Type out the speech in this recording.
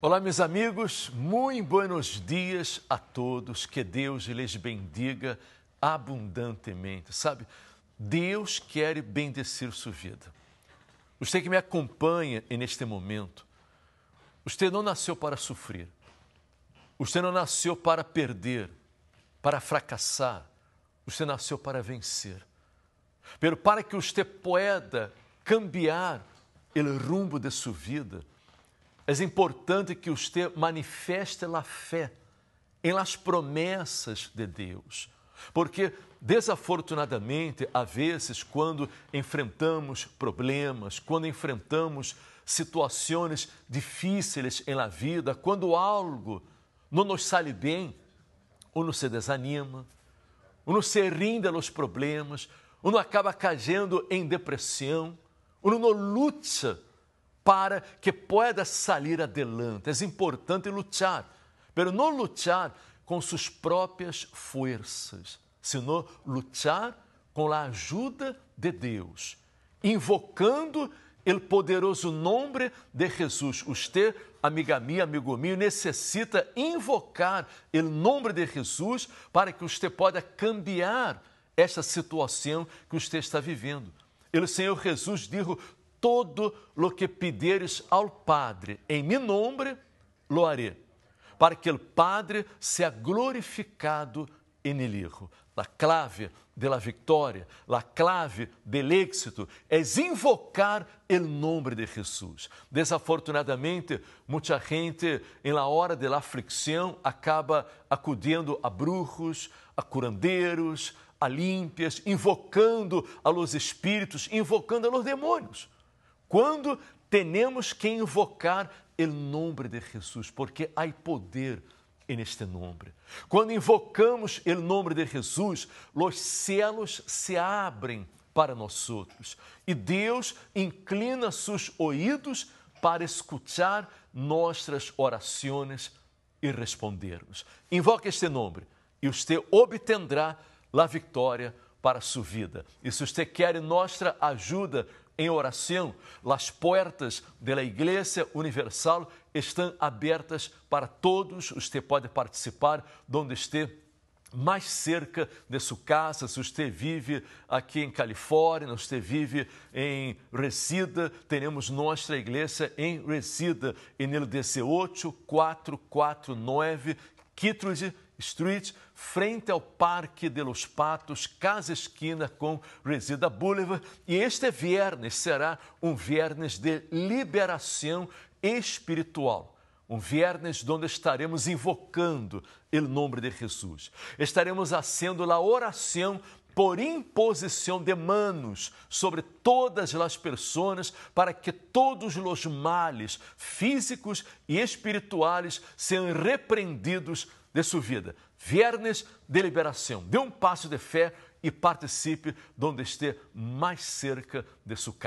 Olá, meus amigos, muito buenos dias a todos. Que Deus lhes bendiga abundantemente, sabe? Deus quer bendecir sua vida. Você que me acompanha neste momento, você não nasceu para sofrer, você não nasceu para perder, para fracassar, você nasceu para vencer. Pero para que você pueda cambiar o rumo de sua vida, é importante que você manifeste a fé em las promessas de Deus, porque desafortunadamente, às vezes, quando enfrentamos problemas, quando enfrentamos situações difíceis em la vida, quando algo não nos sale bem, uno se desanima, uno se rinde aos problemas, uno acaba caindo em depressão, uno não luta para que possa salir adelante. É importante lutar, mas não lutar com suas próprias forças, senão lutar com a ajuda de Deus, invocando o poderoso nome de Jesus. Você, amiga minha, amigo meu, necessita invocar o nome de Jesus para que você possa cambiar esta situação que você está vivendo. O Senhor Jesus dijo: todo lo que pidieres ao Padre em meu nome, lo haré, para que o Padre seja glorificado em el Hijo. A clave da vitória, a clave del êxito é invocar o nome de Jesus. Desafortunadamente, muita gente em la hora de la acaba acudindo a bruxos, a curandeiros, a límpias, invocando a los espíritos, invocando a los demônios quando temos que invocar o nome de Jesus, porque há poder neste nome. Quando invocamos o nome de Jesus, os céus se abrem para nós outros e Deus inclina seus ouvidos para escutar nossas orações e respondermos. Invoque este nome e você obtendrá a vitória para sua vida. E se você quer nossa ajuda em oração, as portas da Igreja Universal estão abertas para todos. Você pode participar, onde esteja mais cerca de sua casa, se você vive aqui em Califórnia, se você vive em Resida, teremos nossa igreja em Resida, em el 18449, Kittredge Street, frente ao Parque de los Patos, casa esquina com Resida Boulevard. E este viernes será um viernes de liberação espiritual. Um viernes onde estaremos invocando o nome de Jesus. Estaremos fazendo a oração por imposição de manos sobre todas as pessoas, para que todos os males físicos e espirituais sejam repreendidos de sua vida. Viernes de liberação. Dê um passo de fé e participe onde esteja mais cerca de sua casa.